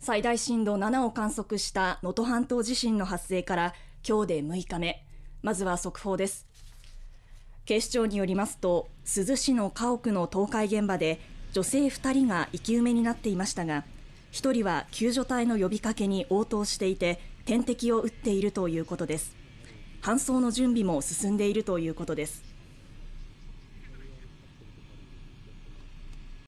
最大震度7を観測した能登半島地震の発生から今日で6日目まずは速報です警視庁によりますと珠洲市の家屋の倒壊現場で女性2人が生き埋めになっていましたが1人は救助隊の呼びかけに応答していて点滴を打っているということです搬送の準備も進んでいるということです